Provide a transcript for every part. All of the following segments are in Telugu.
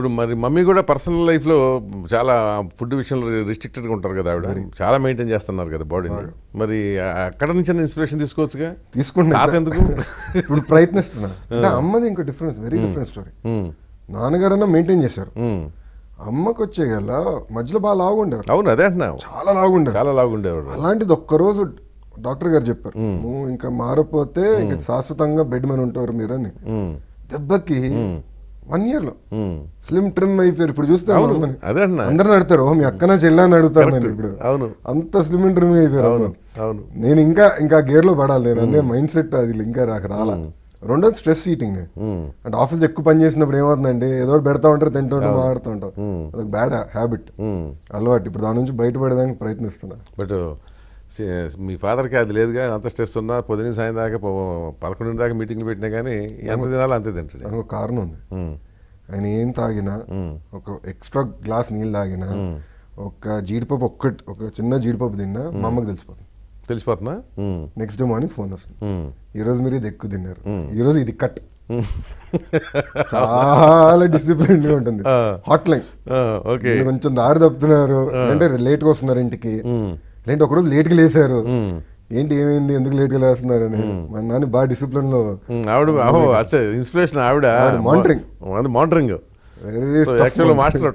ఇప్పుడు మరి మమ్మీ కూడా పర్సనల్ లైఫ్లో చాలా ఫుడ్ విషయంలో రిస్ట్రిక్టెడ్గా ఉంటారు కదా ఆవిడ చాలా మెయింటైన్ చేస్తున్నారు కదా బాడీ మరి అక్కడ నుంచి ఇన్స్పిరేషన్ తీసుకోవచ్చుగా తీసుకుంటున్నాను ఎందుకు ఇప్పుడు ప్రయత్నిస్తున్నాను అమ్మది ఇంకో డిఫరెన్స్ వెరీ డిఫరెంట్ స్టోరీ నాన్నగారన్నా మెయింటైన్ చేశారు hmm. అమ్మకు వచ్చే గల మధ్యలో బాగా లాగుండేవారు అవును అదే అంటున్నా చాలా లాగుండే చాలా లాగుండేవారు అలాంటిది ఒక్కరోజు డాక్టర్ గారు చెప్పారు hmm. నువ్వు ఇంకా మారపోతే hmm. ఇంకా శాశ్వతంగా బెడ్ మీద ఉంటారు మీరు అని దెబ్బకి వన్ ఇయర్ లో స్లిమ్ hmm. ట్రిమ్ అయిపోయారు ఇప్పుడు చూస్తే అదే అందరు నడతారు మీ అక్కన చెల్లని అడుగుతారు నేను ఇప్పుడు అవును అంత స్లిమ్ అండ్ ట్రిమ్ అయిపోయారు అవును అవును నేను ఇంకా ఇంకా గేర్ లో పడాలి నేను అదే మైండ్ hmm. సెట్ అది ఇంకా నాకు రాలా hmm. రెండోది స్ట్రెస్ ఈటింగ్ అంటే ఆఫీస్ ఎక్కువ పని చేసినప్పుడు ఏమవుతుందంటే ఏదో పెడతా ఉంటారు తింటూ ఉంటారు మాట్లాడుతూ ఉంటాం అదొక బ్యాడ్ హ్యాబిట్ అలవాటు ఇప్పుడు దాని నుంచి బయటపడేదానికి ప్రయత్నిస్తున్నా బట్ మీ ఫాదర్కి అది లేదుగా అంత స్ట్రెస్ ఉన్నా పొద్దున సాయం దాకా పదకొండు దాకా మీటింగ్లు పెట్టినా కానీ ఎంత తినాలో అంతే తింటాడు ఒక కారణం ఉంది ఆయన ఏం తాగినా ఒక ఎక్స్ట్రా గ్లాస్ నీళ్ళు తాగినా ఒక జీడిపప్పు ఒక్కటి ఒక చిన్న జీడిపప్పు తిన్నా మా అమ్మకి తెలిసిపోతుంది తెలిసిపోతుందా నెక్స్ట్ డే మార్నింగ్ ఫోన్ వస్తుంది ఈరోజు మీరు ఇది ఎక్కువ తిన్నారు ఈరోజు ఇది కట్ చాలా డిసిప్లిన్ ఉంటుంది హాట్ లైన్ ఓకే కొంచెం దారి తప్పుతున్నారు అంటే లేట్గా వస్తున్నారు ఇంటికి లేదంటే ఒకరోజు లేట్గా లేసారు ఏంటి ఏమైంది ఎందుకు లేట్ లేస్తున్నారు అని మా నాన్న బాగా డిసిప్లిన్ లో ఆవిడ ఇన్స్పిరేషన్ ఆవిడ మానిటరింగ్ మానిటరింగ్ యాక్చువల్ మాస్టర్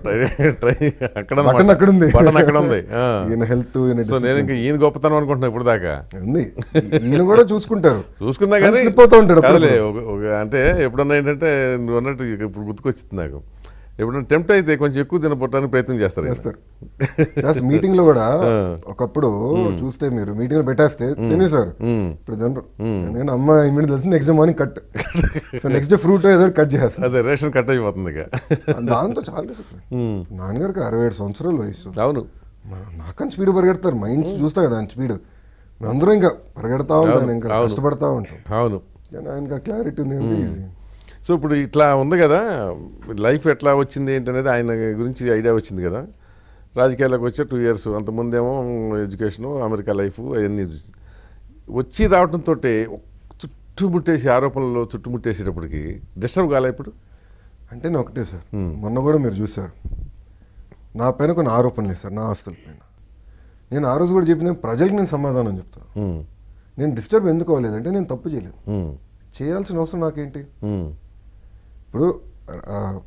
అక్కడ బటన్ అక్కడ ఉంది అక్కడ ఉంది ఈయన హెల్త్ నేను ఇంకా ఈయన గొప్పతనం అనుకుంటున్నా ఇప్పుడు దాకా ఉంది ఈయన కూడా చూసుకుంటారు చూసుకుందా కానీ స్లిప్ అవుతూ ఉంటాడు అంటే ఎప్పుడన్నా ఏంటంటే నువ్వు అన్నట్టు ఇప్పుడు గుర్తుకొచ్చింది నాకు ఎప్పుడైనా టెంప్ట్ అయితే కొంచెం ఎక్కువ తినపట్టడానికి ప్రయత్నం చేస్తారు చేస్తారు మీటింగ్ లో కూడా ఒకప్పుడు hmm. చూస్తే మీరు మీటింగ్ లో పెట్టేస్తే hmm. తినేసారు hmm. ఇప్పుడు తినరు ఎందుకంటే అమ్మ ఇమీడియట్ తెలిసి next day morning cut so next day fruit ఏదో కట్ చేస్తారు అదే రేషన్ కట్ అయిపోతుంది దాంతో చాలా నాన్నగారికి అరవై ఏడు సంవత్సరాలు వయసు అవును నాకని స్పీడ్ పరిగెడతారు మైండ్ చూస్తా కదా ఆయన స్పీడ్ అందరం ఇంకా పరిగెడతా ఉంటాను ఇంకా కష్టపడతా ఉంటాం అవును కానీ ఆయనకి క్లారిటీ ఉంది ఈజీ సో ఇప్పుడు ఇట్లా ఉంది కదా లైఫ్ ఎట్లా వచ్చింది ఏంటనేది ఆయన గురించి ఐడియా వచ్చింది కదా రాజకీయాలకు వచ్చే టూ ఇయర్స్ అంతకుముందేమో ఎడ్యుకేషను అమెరికా లైఫ్ అవన్నీ వచ్చి రావడంతో చుట్టుముట్టేసి ఆరోపణలు చుట్టుముట్టేసేటప్పటికి డిస్టర్బ్ కాలే ఇప్పుడు అంటే నేను ఒకటే సార్ మొన్న కూడా మీరు చూశారు నా పైన కొన్ని ఆరోపణలు లేదు సార్ నా ఆస్తుల పైన నేను ఆ రోజు కూడా చెప్పిన ప్రజలకు నేను సమాధానం చెప్తాను నేను డిస్టర్బ్ ఎందుకు అవ్వలేదంటే నేను తప్పు చేయలేదు చేయాల్సిన అవసరం నాకేంటి ఇప్పుడు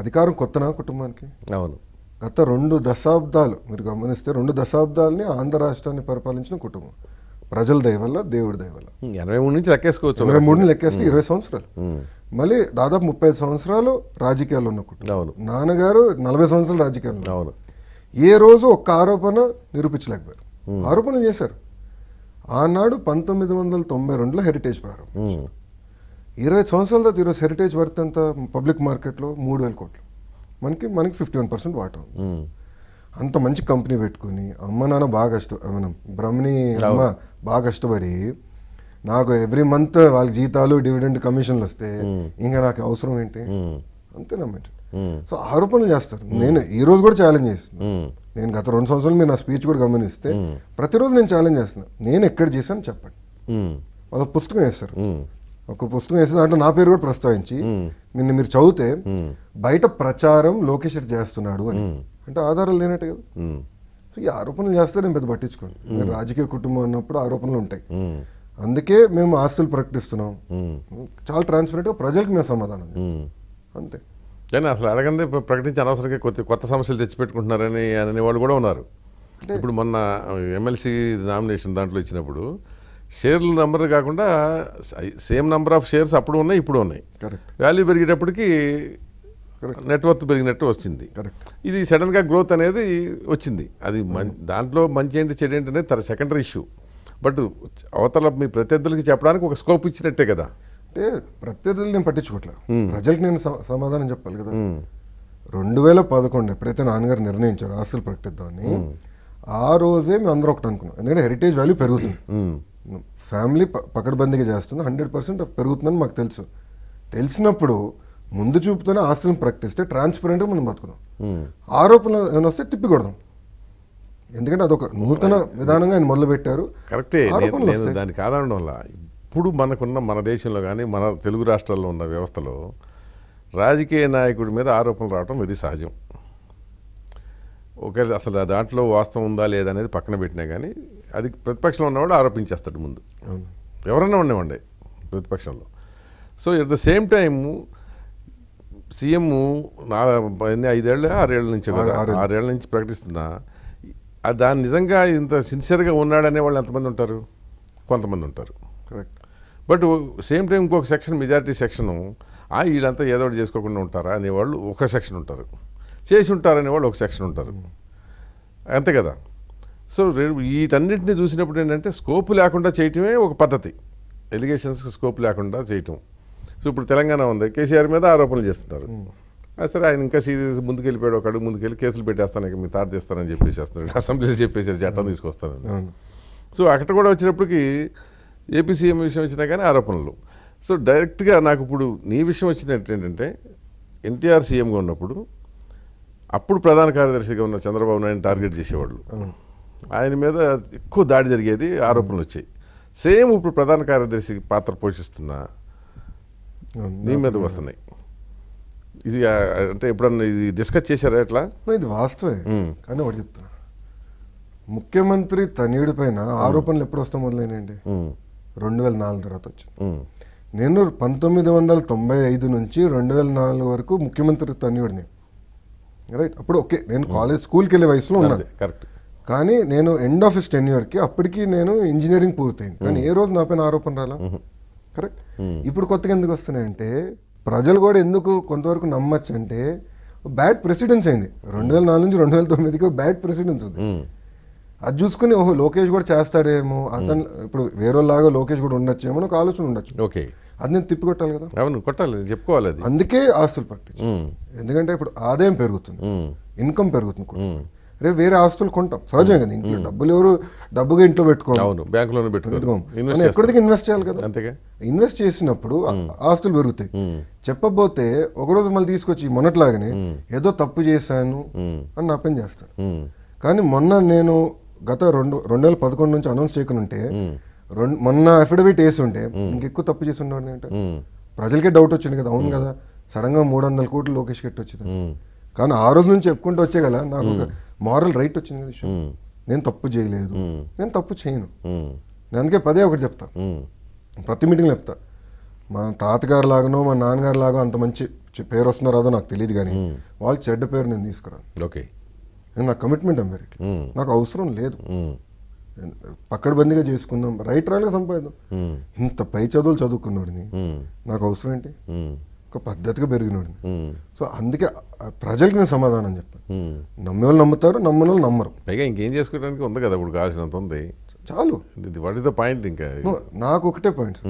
అధికారం కొత్తనా కుటుంబానికి అవును గత రెండు దశాబ్దాలు మీరు గమనిస్తే రెండు దశాబ్దాలని ఆంధ్ర రాష్ట్రాన్ని పరిపాలించిన కుటుంబం ప్రజల దయవల్ల దేవుడి దయవల్ల ఎనభై మూడు నుంచి లెక్కేసుకోవచ్చు ఎనభై మూడు లెక్కేస్తే ఇరవై సంవత్సరాలు మళ్ళీ దాదాపు ముప్పై సంవత్సరాలు రాజకీయాలు ఉన్న కుటుంబం నాన్నగారు నలభై సంవత్సరాలు రాజకీయాలు అవును ఏ రోజు ఒక్క ఆరోపణ నిరూపించలేకపోయారు ఆరోపణలు చేశారు ఆనాడు పంతొమ్మిది వందల తొంభై రెండులో హెరిటేజ్ ప్రారంభం ఇరవై సంవత్సరాల తర్వాత ఈరోజు హెరిటేజ్ వర్త్ అంతా పబ్లిక్ మార్కెట్లో మూడు వేల కోట్లు మనకి మనకి ఫిఫ్టీ వన్ పర్సెంట్ వాటా ఉంది అంత మంచి కంపెనీ పెట్టుకుని అమ్మ నాన్న బాగా కష్టం మనం బ్రహ్మని అమ్మ బాగా కష్టపడి నాకు ఎవ్రీ మంత్ వాళ్ళ జీతాలు డివిడెండ్ కమిషన్లు వస్తే ఇంకా నాకు అవసరం ఏంటి అంతే మేడం సో ఆరోపణలు చేస్తారు నేను ఈ రోజు కూడా ఛాలెంజ్ చేస్తున్నా నేను గత రెండు సంవత్సరాలు మీరు నా స్పీచ్ కూడా గమనిస్తే ప్రతిరోజు నేను ఛాలెంజ్ చేస్తున్నాను నేను ఎక్కడ చేశాను చెప్పండి వాళ్ళ పుస్తకం వేస్తారు ఒక పుస్తకం వేసే దాంట్లో నా పేరు కూడా ప్రస్తావించి నిన్న మీరు చదివితే బయట ప్రచారం లోకేష్ రెడ్డి చేస్తున్నాడు అని అంటే ఆధారాలు లేనట్టు కదా సో ఈ ఆరోపణలు చేస్తే నేను పెద్ద పట్టించుకోను రాజకీయ కుటుంబం అన్నప్పుడు ఆరోపణలు ఉంటాయి అందుకే మేము ఆస్తులు ప్రకటిస్తున్నాం చాలా ట్రాన్స్పరెంట్గా ప్రజలకు మేము సమాధానం అంతే కానీ అసలు అడగందే ప్రకటించి అనవసరంగా కొత్త కొత్త సమస్యలు తెచ్చిపెట్టుకుంటున్నారని అనే వాళ్ళు కూడా ఉన్నారు ఇప్పుడు మొన్న ఎమ్మెల్సీ నామినేషన్ దాంట్లో ఇచ్చినప్పుడు షేర్ల నెంబర్ కాకుండా సేమ్ నెంబర్ ఆఫ్ షేర్స్ అప్పుడు ఉన్నాయి ఇప్పుడు ఉన్నాయి వాల్యూ పెరిగేటప్పటికి నెట్వర్త్ పెరిగినట్టు వచ్చింది కరెక్ట్ ఇది సడన్గా గ్రోత్ అనేది వచ్చింది అది దాంట్లో మంచి ఏంటి చెడు ఏంటి అనేది తన సెకండరీ ఇష్యూ బట్ అవతల మీ ప్రత్యర్థులకి చెప్పడానికి ఒక స్కోప్ ఇచ్చినట్టే కదా అంటే ప్రత్యర్థులు నేను పట్టించుకోవట్లేదు ప్రజలకు నేను సమాధానం చెప్పాలి కదా రెండు వేల పదకొండు ఎప్పుడైతే నాన్నగారు నిర్ణయించారు ఆస్తులు ప్రకటిద్దామని ఆ రోజే మేము అందరూ ఒకటి అనుకున్నాం ఎందుకంటే హెరిటేజ్ వాల్యూ పెరుగుతుంది ఫ్యామిలీ పకడ్బందీగా చేస్తుంది హండ్రెడ్ పర్సెంట్ పెరుగుతుందని మాకు తెలుసు తెలిసినప్పుడు ముందు చూపుతోనే ఆస్తులను ప్రకటిస్తే ట్రాన్స్పరెంట్గా మనం బతుకుదాం ఆరోపణలు ఏమైనా వస్తే తిప్పికొడదాం ఎందుకంటే అదొక నూతన విధానంగా ఆయన మొదలుపెట్టారు కరెక్టే నేను దానికి వల్ల ఇప్పుడు మనకున్న మన దేశంలో కానీ మన తెలుగు రాష్ట్రాల్లో ఉన్న వ్యవస్థలో రాజకీయ నాయకుడి మీద ఆరోపణలు రావడం ఇది సహజం ఒకే అసలు దాంట్లో వాస్తవం ఉందా లేదా అనేది పక్కన పెట్టినా కానీ అది ప్రతిపక్షంలో ఉన్నవాడు ఆరోపించేస్తాడు ముందు ఎవరన్నా ఉండేవండి ప్రతిపక్షంలో so at the same time CM నా ఎన్ని ఐదేళ్ళ ఆరేళ్ళ నుంచి ఆరేళ్ల నుంచి ప్రకటిస్తున్నా దాన్ని నిజంగా ఇంత సిన్సియర్గా ఉన్నాడనే వాళ్ళు ఎంతమంది ఉంటారు కొంతమంది ఉంటారు కరెక్ట్ బట్ సేమ్ టైం ఇంకొక సెక్షన్ మెజారిటీ సెక్షను ఆ వీళ్ళంతా ఏదో ఒకటి చేసుకోకుండా ఉంటారా అనేవాళ్ళు ఒక సెక్షన్ ఉంటారు చేసి ఉంటారనే వాళ్ళు ఒక సెక్షన్ ఉంటారు అంతే కదా సో వీటన్నింటినీ చూసినప్పుడు ఏంటంటే స్కోప్ లేకుండా చేయటమే ఒక పద్ధతి ఎలిగేషన్స్కి స్కోప్ లేకుండా చేయటం సో ఇప్పుడు తెలంగాణ ఉంది కేసీఆర్ మీద ఆరోపణలు చేస్తున్నారు సరే ఆయన ఇంకా సీరియస్ ముందుకెళ్ళిపోయాడు వెళ్ళిపోయాడు ఒక అడుగు ముందుకెళ్ళి కేసులు పెట్టేస్తాను ఇక మీ తాట తీస్తానని చెప్పేసేస్తున్నాడు అసెంబ్లీలో చెప్పేసారు చట్టం తీసుకొస్తానని సో అక్కడ కూడా వచ్చినప్పటికీ ఏపీ సీఎం విషయం వచ్చినా కానీ ఆరోపణలు సో డైరెక్ట్గా నాకు ఇప్పుడు నీ విషయం వచ్చినట్టు ఏంటంటే ఎన్టీఆర్ సీఎంగా ఉన్నప్పుడు అప్పుడు ప్రధాన కార్యదర్శిగా ఉన్న చంద్రబాబు నాయుడు టార్గెట్ చేసేవాళ్ళు ఆయన మీద ఎక్కువ దాడి జరిగేది ఆరోపణలు వచ్చాయి సేమ్ ఇప్పుడు ప్రధాన కార్యదర్శి పాత్ర పోషిస్తున్న నీ మీద వస్తున్నాయి ఇది అంటే ఎప్పుడన్నా ఇది డిస్కస్ చేశారా ఎట్లా ఇది వాస్తవే కానీ ఒకటి చెప్తున్నా ముఖ్యమంత్రి తనయుడి పైన ఆరోపణలు ఎప్పుడు వస్తాం మొదలైనండి రెండు వేల నాలుగు తర్వాత వచ్చింది నేను పంతొమ్మిది వందల తొంభై ఐదు నుంచి రెండు వేల నాలుగు వరకు ముఖ్యమంత్రి తనయుడిని రైట్ అప్పుడు ఓకే నేను కాలేజ్ స్కూల్కి వెళ్ళే వయసులో ఉన్నాను కరెక్ట్ కానీ నేను ఎండ్ ఆఫ్ హిస్ ఇయర్కి అప్పటికి నేను ఇంజనీరింగ్ పూర్తయింది కానీ hmm. ఏ రోజు నా పైన ఆరోపణ రాలా కరెక్ట్ hmm. hmm. ఇప్పుడు కొత్తగా ఎందుకు వస్తున్నాయంటే ప్రజలు కూడా ఎందుకు కొంతవరకు నమ్మచ్చు అంటే బ్యాడ్ ప్రెసిడెన్స్ అయింది రెండు వేల నాలుగు నుంచి రెండు వేల తొమ్మిదికి బ్యాడ్ ప్రెసిడెన్స్ ఉంది అది చూసుకుని ఓహో లోకేష్ కూడా చేస్తాడేమో అతను ఇప్పుడు వేరేలాగా లోకేష్ కూడా ఉండొచ్చేమో ఒక ఆలోచన ఉండొచ్చు ఓకే అది నేను తిప్పికొట్టాలి కదా అవును కొట్టాలి చెప్పుకోవాలి అది అందుకే ఆస్తులు పట్టించు ఎందుకంటే ఇప్పుడు ఆదాయం పెరుగుతుంది ఇన్కమ్ పెరుగుతుంది రేపు వేరే ఆస్తులు కొంటాం సహజం కదా ఇంట్లో డబ్బులు ఎవరు డబ్బుగా ఇంట్లో పెట్టుకోవాలి అవును బ్యాంకులోనే పెట్టుకోం మనం ఎక్కడికి ఇన్వెస్ట్ చేయాలి కదా ఇన్వెస్ట్ చేసినప్పుడు ఆస్తులు పెరుగుతాయి చెప్పబోతే ఒకరోజు మళ్ళీ తీసుకొచ్చి మొన్నట్లాగానే ఏదో తప్పు చేశాను అని నా పని చేస్తాను కానీ మొన్న నేను గత రెండు రెండు వేల పదకొండు నుంచి అనౌన్స్ చేయకుంటే ఉంటే రెండు మొన్న అఫిడవిట్ వేసి ఉంటే ఇంకెక్కువ తప్పు చేసి ఉండేవాడిని అంటే ప్రజలకే డౌట్ వచ్చింది కదా అవును కదా సడన్ గా మూడు వందల కోట్లు లోకేష్ గట్టి వచ్చింది కానీ ఆ రోజు నుంచి చెప్పుకుంటూ వచ్చే కదా నాకు ఒక మారల్ రైట్ వచ్చింది కదా విషయం నేను తప్పు చేయలేదు నేను తప్పు చేయను నేను అందుకే పదే ఒకటి చెప్తా ప్రతి మీటింగ్లో చెప్తా మా తాతగారు లాగానో మా నాన్నగారు లాగో అంత మంచి పేరు వస్తున్నారో అదో నాకు తెలియదు కానీ వాళ్ళు చెడ్డ పేరు నేను తీసుకురాను ఓకే నా కమిట్మెంట్ అమ్మారు నాకు అవసరం లేదు పక్కడబందిగా చేసుకున్నాం రైట్ రాయలుగా సంపాదిద్దాం ఇంత పై చదువులు చదువుకున్నోడిని నాకు అవసరం ఏంటి ఒక పద్ధతిగా పెరిగినోడిని సో అందుకే ప్రజలకి నేను సమాధానం చెప్తాను నమ్మే వాళ్ళు నమ్ముతారు నమ్మని వాళ్ళు నమ్మరు పైగా ఇంకేం చేసుకోవడానికి ఉంది కదా ఇప్పుడు కావాల్సినంత ఉంది చాలు వాట్ ఇస్ ద పాయింట్ ఇంకా నాకు ఒకటే పాయింట్స్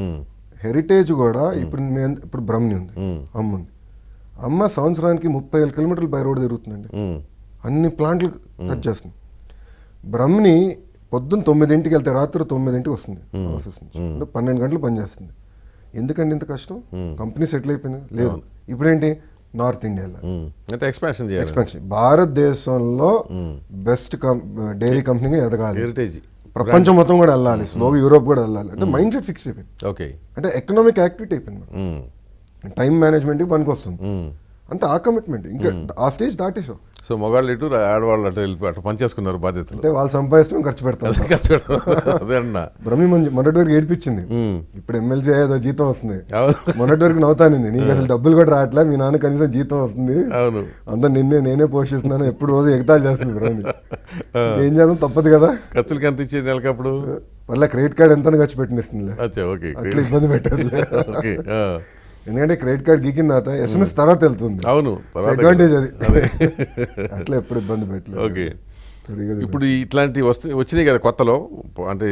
హెరిటేజ్ కూడా ఇప్పుడు మేము ఇప్పుడు బ్రహ్మని ఉంది అమ్మ ఉంది అమ్మ సంవత్సరానికి ముప్పై వేల కిలోమీటర్లు బై రోడ్ తిరుగుతుందండి అన్ని ప్లాంట్లు కట్ చేస్తుంది బ్రహ్మని పొద్దున్న తొమ్మిదింటికి వెళ్తే రాత్రి తొమ్మిదింటికి వస్తుంది ఆఫీస్ నుంచి అంటే పన్నెండు గంటలు పనిచేస్తుంది ఎందుకండి ఇంత కష్టం కంపెనీ సెటిల్ అయిపోయినా లేదు ఇప్పుడేంటి నార్త్ ఇండియాలో ఎక్స్పెన్షన్ ఎక్స్పెన్షన్ భారతదేశంలో బెస్ట్ డైరీ కంపెనీగా ఎదగాలి ప్రపంచం మొత్తం కూడా వెళ్ళాలి స్లోగా యూరోప్ కూడా వెళ్ళాలి అంటే మైండ్ సెట్ ఫిక్స్ అయిపోయింది ఓకే అంటే ఎకనామిక్ యాక్టివిటీ అయిపోయింది టైం మేనేజ్మెంట్ పనికి వస్తుంది అంత ఆ కమిట్మెంట్ ఇంకా ఆ స్టేజ్ దాటేసావు సో మొగాళ్ళు ఇటు ఆడవాళ్ళు అటు వెళ్ళిపోయి అటు పనిచేసుకున్నారు బాధ్యత అంటే వాళ్ళు మేము ఖర్చు పెడతాం ఖర్చు పెడతాం అదే అన్న భ్రమి మొన్నటి వరకు ఏడిపించింది ఇప్పుడు ఎమ్మెల్సీ అయ్యేదో జీతం వస్తుంది మొన్నటి వరకు నవ్వుతానింది నీకు అసలు డబ్బులు కూడా రావట్లే మీ నాన్న కనీసం జీతం వస్తుంది అవును అంతా నిన్నే నేనే పోషిస్తున్నాను ఎప్పుడు రోజు ఎగతాలు చేస్తుంది బ్రహ్మి ఏం చేద్దాం తప్పదు కదా ఖర్చులు ఎంత ఇచ్చేది నెలకప్పుడు మళ్ళీ క్రెడిట్ కార్డ్ ఎంత ఖర్చు పెట్టినిస్తుంది అట్లా ఇబ్బంది పెట్టారు ఎందుకంటే క్రెడిట్ కార్డ్ తర్వాత ఎస్ఎంఎస్ hmm. తర్వాత వెళ్తుంది అవును అడ్వాంటేజ్ అది అట్లా ఎప్పుడు ఇబ్బంది పెట్టలేదు ఓకే ఇప్పుడు ఇట్లాంటి వస్తు వచ్చినాయి కదా కొత్తలో అంటే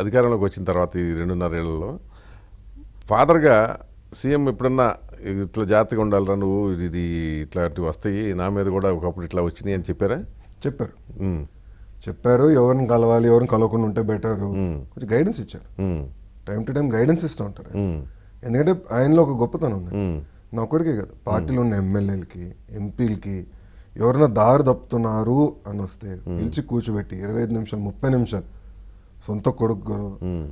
అధికారంలోకి వచ్చిన తర్వాత ఈ రెండున్నర ఏళ్ళలో ఫాదర్గా సీఎం ఎప్పుడన్నా ఇట్లా జాగ్రత్తగా ఉండాలిరా నువ్వు ఇది ఇట్లాంటివి వస్తాయి నా మీద కూడా ఒకప్పుడు ఇట్లా వచ్చినాయి అని చెప్పారా చెప్పారు hmm. చెప్పారు ఎవరిని కలవాలి ఎవరిని కలవకుండా ఉంటే బెటరు hmm. కొంచెం గైడెన్స్ ఇచ్చారు టైం టు టైం గైడెన్స్ ఇస్తూ ఉంటారు ఎందుకంటే ఆయనలో ఒక గొప్పతనం ఉంది నా ఒక్కడికే కాదు పార్టీలో ఉన్న ఎమ్మెల్యేలకి ఎంపీలకి ఎవరైనా దారి తప్పుతున్నారు అని వస్తే పిలిచి కూర్చోబెట్టి ఇరవై ఐదు నిమిషాలు ముప్పై నిమిషాలు సొంత కొడుకు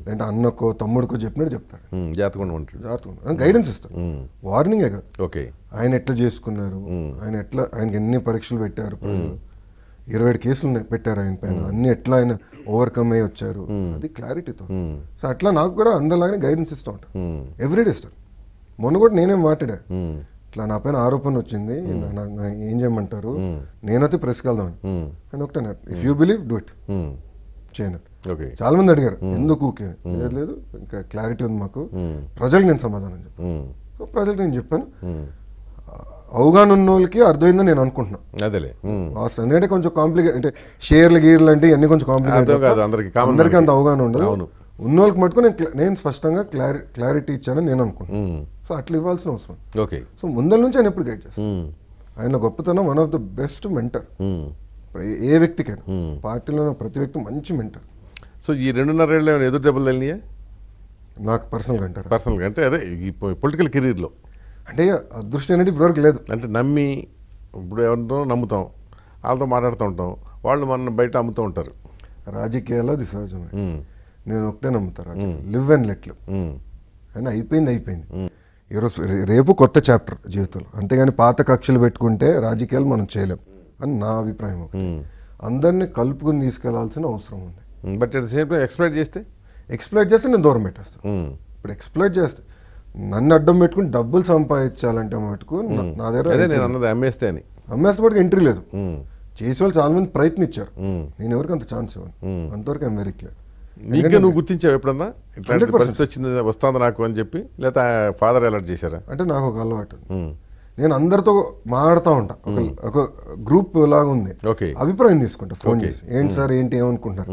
లేదంటే అన్నకో తమ్ముడికో చెప్పినట్టు చెప్తాడు జాగ్రత్తగా ఉంటాడు జాతకుండా గైడెన్స్ ఇస్తాడు వార్నింగే కాదు ఓకే ఆయన ఎట్లా చేసుకున్నారు ఆయన ఎట్లా ఆయనకి ఎన్ని పరీక్షలు పెట్టారు ఇరవై ఏడు కేసులు ఉన్నాయి పెట్టారు ఆయన పైన అన్ని ఎట్లా ఆయన ఓవర్కమ్ అయ్యి వచ్చారు అది క్లారిటీతో సో అట్లా నాకు కూడా అందరిలాగానే గైడెన్స్ ఇస్తూ ఉంటాను ఎవ్రీడే ఇస్తాను మొన్న కూడా నేనేం మాట్లాడా ఇట్లా నా పైన ఆరోపణ వచ్చింది ఏం చేయమంటారు నేనైతే ప్రెస్కి వెళ్దాం అని ఒకటే if you believe do it చేయను చాలా మంది అడిగారు ఎందుకు ఊకే లేదు ఇంకా క్లారిటీ ఉంది మాకు ప్రజలకు నేను సమాధానం చెప్పాను ప్రజలకు నేను చెప్పాను అవగాహన ఉన్న వాళ్ళకి అర్థమైందని నేను అనుకుంటున్నాను అదేలే అసలు ఎందుకంటే కొంచెం కాంప్లికేట్ అంటే షేర్లు గీర్లు అంటే అన్ని కొంచెం కాంప్లికేట్ అందరికీ అంత అవగాహన ఉండదు ఉన్న వాళ్ళకి మటుకు నేను నేను స్పష్టంగా క్లారి క్లారిటీ ఇచ్చానని నేను అనుకుంటున్నాను సో అట్లా ఇవ్వాల్సిన అవసరం ఓకే సో ముందల నుంచి ఆయన ఎప్పుడు గైడ్ చేస్తాను ఆయన గొప్పతనం one of the best mentor ఏ వ్యక్తికైనా పార్టీలో ప్రతి వ్యక్తి మంచి మెంటర్ సో ఈ రెండున్నర ఏళ్ళు ఎదురు దెబ్బలు తెలియ నాకు పర్సనల్గా అంటారు పర్సనల్గా అంటే అదే ఈ పొలిటికల్ కెరీర్లో అంటే అదృష్టం అనేది ఇప్పటివరకు లేదు అంటే నమ్మి ఇప్పుడు ఎవరితో నమ్ముతాం వాళ్ళతో మాట్లాడుతూ ఉంటాం వాళ్ళు మనం బయట అమ్ముతూ ఉంటారు రాజకీయాల్లో అది సహజమే నేను ఒకటే నమ్ముతాను లివ్ అండ్ లెట్లు కానీ అయిపోయింది అయిపోయింది ఈరోజు రేపు కొత్త చాప్టర్ జీవితంలో అంతేగాని పాత కక్షలు పెట్టుకుంటే రాజకీయాలు మనం చేయలేం అని నా అభిప్రాయం అందరినీ కలుపుకుని తీసుకెళ్లాల్సిన అవసరం ఉంది బట్ ఎట్ చేస్తే ఎక్స్ప్లెయిన్ చేస్తే నేను దూరం పెట్టేస్తాను ఇప్పుడు ఎక్స్ప్లెయిన్ చేస్తే నన్ను అడ్డం పెట్టుకుని డబ్బులు సంపాదించాలంటే మటుకు నా దగ్గర నేను అన్నది అమ్మేస్తే అని అమ్మేస్తే మటుకు ఎంట్రీ లేదు చేసే వాళ్ళు చాలా మంది ప్రయత్నించారు నేను ఎవరికి అంత ఛాన్స్ ఇవ్వను అంతవరకు ఐమ్ వెరీ క్లియర్ నీకే నువ్వు గుర్తించావు ఎప్పుడన్నా ఇట్లాంటి పరిస్థితి వచ్చింది వస్తుంది నాకు అని చెప్పి లేదా ఫాదర్ అలర్ట్ చేశారా అంటే నాకు ఒక అలవాటు నేను అందరితో మాట్లాడుతూ ఉంటా ఒక గ్రూప్ లాగా ఉంది అభిప్రాయం తీసుకుంటా ఫోన్ చేసి ఏంటి సార్ ఏంటి ఏమనుకుంటున్నారు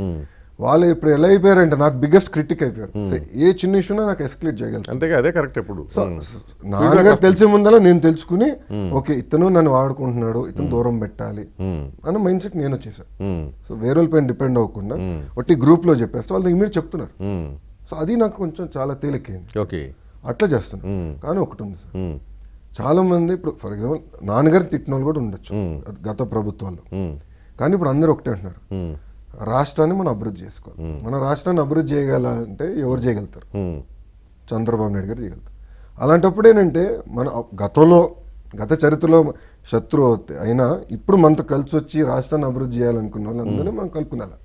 వాళ్ళు ఇప్పుడు ఎలా అయిపోయారంటే నాకు బిగ్గెస్ట్ క్రిటిక్ అయిపోయారు hmm. ఏ చిన్న ఇష్యూ నాకు ఎస్కలేట్ చేయగలరు అంతేగా అదే కరెక్ట్ ఇప్పుడు hmm. నాన్నగారు తెలిసే ముందర నేను తెలుసుకుని hmm. ఓకే ఇతను నన్ను వాడుకుంటున్నాడు ఇతను దూరం పెట్టాలి అన్న మైండ్ సెట్ నేను వచ్చేసా సో వేరే పైన డిపెండ్ అవ్వకుండా ఒకటి గ్రూప్ లో చెప్పేస్తే వాళ్ళు మీరు చెప్తున్నారు సో అది నాకు కొంచెం చాలా తేలికైంది ఓకే అట్లా చేస్తున్నాను కానీ ఒకటి ఉంది సార్ చాలా మంది ఇప్పుడు ఫర్ ఎగ్జాంపుల్ నాన్నగారిని తిట్టిన వాళ్ళు కూడా ఉండొచ్చు గత ప్రభుత్వాల్లో కానీ ఇప్పుడు అందరూ ఒకటే అంటున్నారు రాష్ట్రాన్ని మనం అభివృద్ధి చేసుకోవాలి మన రాష్ట్రాన్ని అభివృద్ధి అంటే ఎవరు చేయగలుగుతారు చంద్రబాబు నాయుడు గారు చేయగలుగుతారు అలాంటప్పుడు ఏంటంటే మన గతంలో గత చరిత్రలో శత్రు అయినా ఇప్పుడు మనతో కలిసి వచ్చి రాష్ట్రాన్ని అభివృద్ధి చేయాలనుకున్న వాళ్ళందరినీ మనం కలుపుకునేలా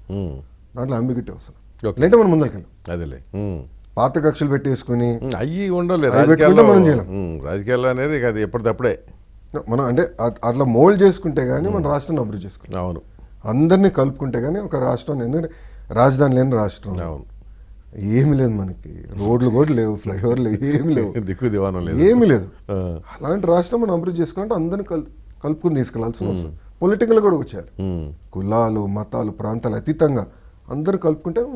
దాంట్లో అంబిగిటీ అవసరం లేదంటే మనం ముందరికెళ్ళాం అదేలే పాత కక్షలు పెట్టేసుకుని అయ్యి ఉండలేదు మనం చేయలేం రాజకీయాలు అనేది అది ఎప్పటికప్పుడే మనం అంటే అట్లా మోల్డ్ చేసుకుంటే కానీ మన రాష్ట్రాన్ని అభివృద్ధి చేసుకుంటాం అవును అందరినీ కలుపుకుంటే కానీ ఒక రాష్ట్రం ఎందుకంటే రాజధాని లేని రాష్ట్రం ఏమి లేదు మనకి రోడ్లు కూడా లేవు ఫ్లైఓవర్లు ఏమి లేవు దిక్కు దివాణం లేదు ఏమి లేదు అలాంటి రాష్ట్రం మనం అభివృద్ధి చేసుకుంటే అందరిని కలు కలుపుకుని తీసుకెళ్లాల్సిన అవసరం పొలిటికల్ కూడా వచ్చారు కులాలు మతాలు ప్రాంతాలు అతీతంగా అందరూ కలుపుకుంటే